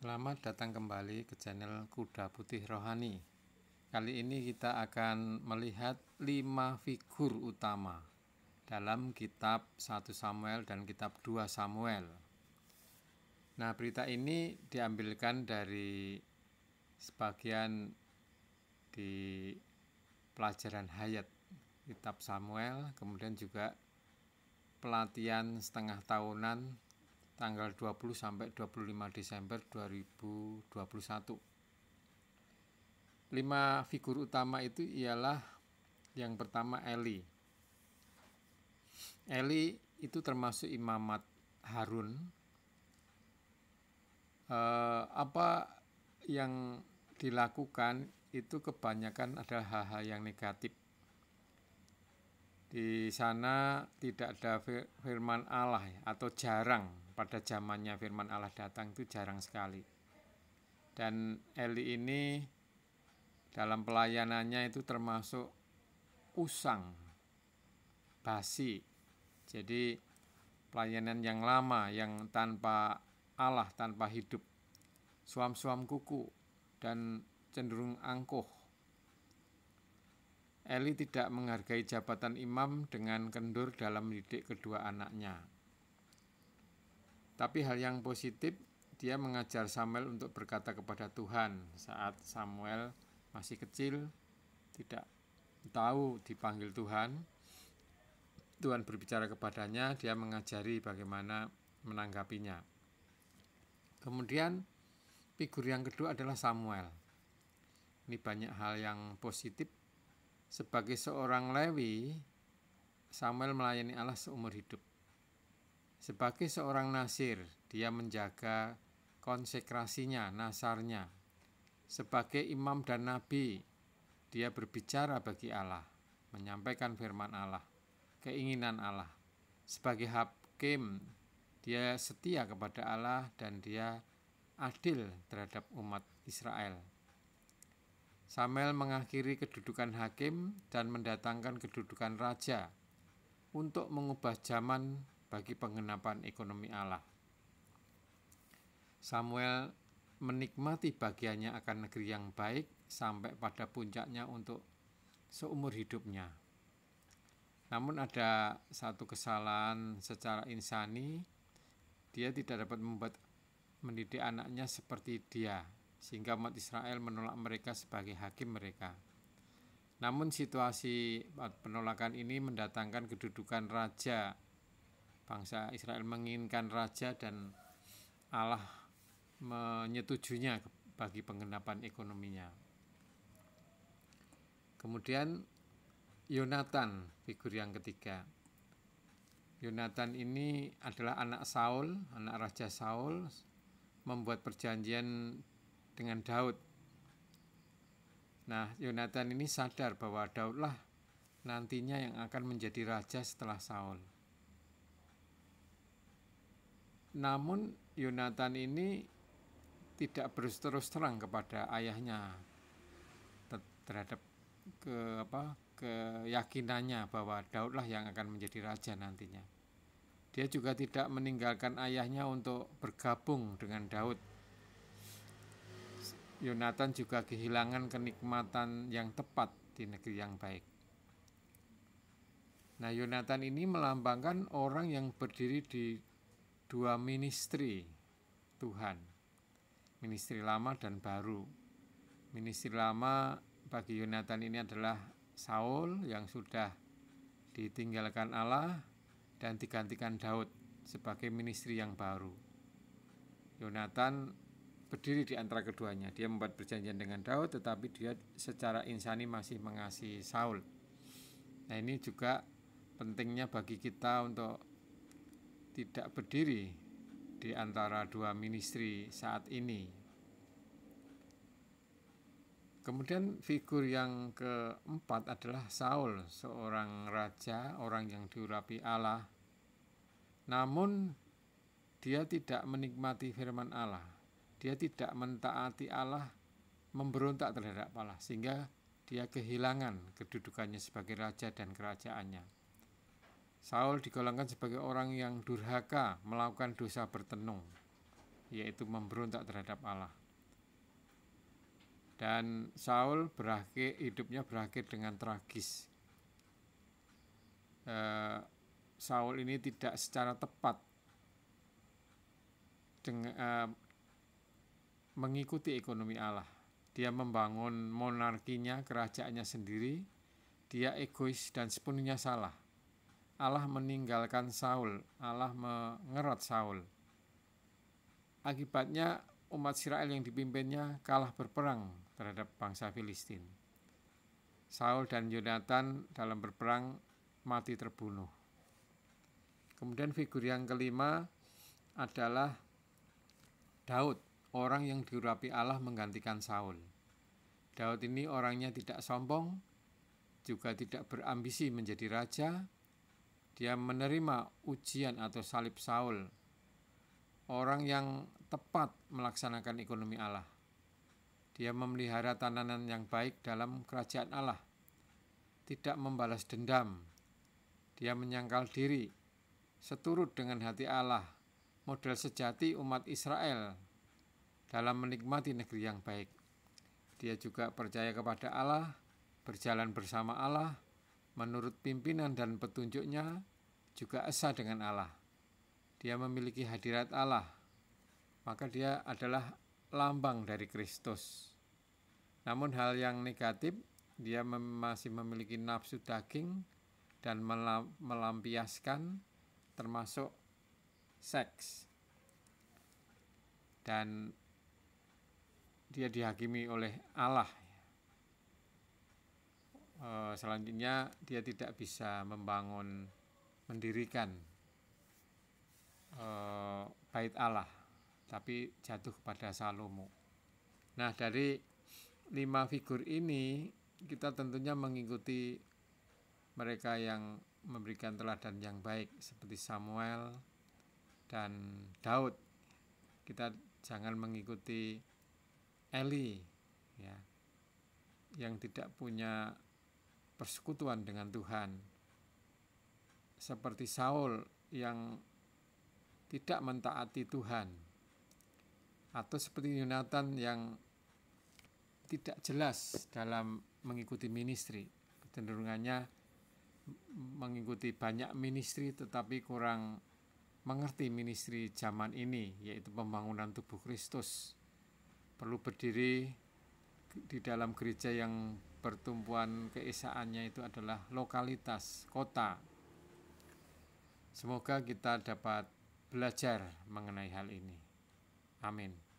Selamat datang kembali ke channel Kuda Putih Rohani. Kali ini kita akan melihat lima figur utama dalam kitab 1 Samuel dan kitab 2 Samuel. Nah, berita ini diambilkan dari sebagian di pelajaran Hayat kitab Samuel, kemudian juga pelatihan setengah tahunan tanggal 20 sampai 25 Desember 2021. Lima figur utama itu ialah yang pertama Eli. Eli itu termasuk imamat Harun. E, apa yang dilakukan itu kebanyakan adalah hal-hal yang negatif. Di sana tidak ada firman Allah ya, atau jarang pada zamannya firman Allah datang itu jarang sekali. Dan Eli ini dalam pelayanannya itu termasuk usang, basi. Jadi pelayanan yang lama, yang tanpa Allah, tanpa hidup, suam-suam kuku, dan cenderung angkuh. Eli tidak menghargai jabatan imam dengan kendur dalam didik kedua anaknya. Tapi hal yang positif, dia mengajar Samuel untuk berkata kepada Tuhan saat Samuel masih kecil, tidak tahu dipanggil Tuhan. Tuhan berbicara kepadanya, dia mengajari bagaimana menanggapinya. Kemudian figur yang kedua adalah Samuel. Ini banyak hal yang positif. Sebagai seorang Lewi, Samuel melayani Allah seumur hidup. Sebagai seorang nasir, dia menjaga konsekrasinya, nasarnya. Sebagai imam dan nabi, dia berbicara bagi Allah, menyampaikan firman Allah, keinginan Allah. Sebagai hakim, dia setia kepada Allah dan dia adil terhadap umat Israel. Samuel mengakhiri kedudukan hakim dan mendatangkan kedudukan raja untuk mengubah zaman bagi pengenapan ekonomi Allah. Samuel menikmati bagiannya akan negeri yang baik sampai pada puncaknya untuk seumur hidupnya. Namun ada satu kesalahan secara insani, dia tidak dapat membuat mendidik anaknya seperti dia, sehingga umat Israel menolak mereka sebagai hakim mereka. Namun situasi penolakan ini mendatangkan kedudukan raja bangsa Israel menginginkan raja dan Allah menyetujunya bagi penggenapan ekonominya. Kemudian Yonatan, figur yang ketiga. Yonatan ini adalah anak Saul, anak Raja Saul, membuat perjanjian dengan Daud. Nah, Yonatan ini sadar bahwa Daudlah nantinya yang akan menjadi raja setelah Saul. Namun Yonatan ini tidak berterus terang kepada ayahnya terhadap ke apa keyakinannya bahwa Daudlah yang akan menjadi raja nantinya. Dia juga tidak meninggalkan ayahnya untuk bergabung dengan Daud. Yonatan juga kehilangan kenikmatan yang tepat di negeri yang baik. Nah, Yonatan ini melambangkan orang yang berdiri di dua ministry Tuhan, ministry lama dan baru. Ministry lama bagi Yonatan ini adalah Saul yang sudah ditinggalkan Allah dan digantikan Daud sebagai ministry yang baru. Yonatan berdiri di antara keduanya. Dia membuat perjanjian dengan Daud tetapi dia secara insani masih mengasihi Saul. Nah, ini juga pentingnya bagi kita untuk tidak berdiri di antara dua ministri saat ini. Kemudian figur yang keempat adalah Saul, seorang raja, orang yang diurapi Allah. Namun dia tidak menikmati firman Allah. Dia tidak mentaati Allah, memberontak terhadap Allah sehingga dia kehilangan kedudukannya sebagai raja dan kerajaannya. Saul digolongkan sebagai orang yang durhaka melakukan dosa bertenung, yaitu memberontak terhadap Allah. Dan Saul berakhir hidupnya berakhir dengan tragis. E, Saul ini tidak secara tepat dengan, e, eh, mengikuti ekonomi Allah. Dia membangun monarkinya, kerajaannya sendiri. Dia egois dan sepenuhnya salah Allah meninggalkan Saul, Allah mengerat Saul. Akibatnya umat Israel yang dipimpinnya kalah berperang terhadap bangsa Filistin. Saul dan Yonatan dalam berperang mati terbunuh. Kemudian figur yang kelima adalah Daud, orang yang diurapi Allah menggantikan Saul. Daud ini orangnya tidak sombong, juga tidak berambisi menjadi raja, dia menerima ujian atau salib Saul, orang yang tepat melaksanakan ekonomi Allah. Dia memelihara tanaman yang baik dalam kerajaan Allah, tidak membalas dendam. Dia menyangkal diri, seturut dengan hati Allah, model sejati umat Israel dalam menikmati negeri yang baik. Dia juga percaya kepada Allah, berjalan bersama Allah, menurut pimpinan dan petunjuknya, juga esa dengan Allah. Dia memiliki hadirat Allah, maka dia adalah lambang dari Kristus. Namun hal yang negatif, dia mem masih memiliki nafsu daging dan melampiaskan termasuk seks. Dan dia dihakimi oleh Allah. Eh, selanjutnya dia tidak bisa membangun mendirikan e, bait Allah tapi jatuh pada Salomo. Nah, dari lima figur ini kita tentunya mengikuti mereka yang memberikan teladan yang baik seperti Samuel dan Daud. Kita jangan mengikuti Eli ya yang tidak punya persekutuan dengan Tuhan seperti Saul yang tidak mentaati Tuhan atau seperti Yonatan yang tidak jelas dalam mengikuti ministry kecenderungannya mengikuti banyak ministry tetapi kurang mengerti ministry zaman ini yaitu pembangunan tubuh Kristus perlu berdiri di dalam gereja yang pertumbuhan keesaannya itu adalah lokalitas kota Semoga kita dapat belajar mengenai hal ini. Amin.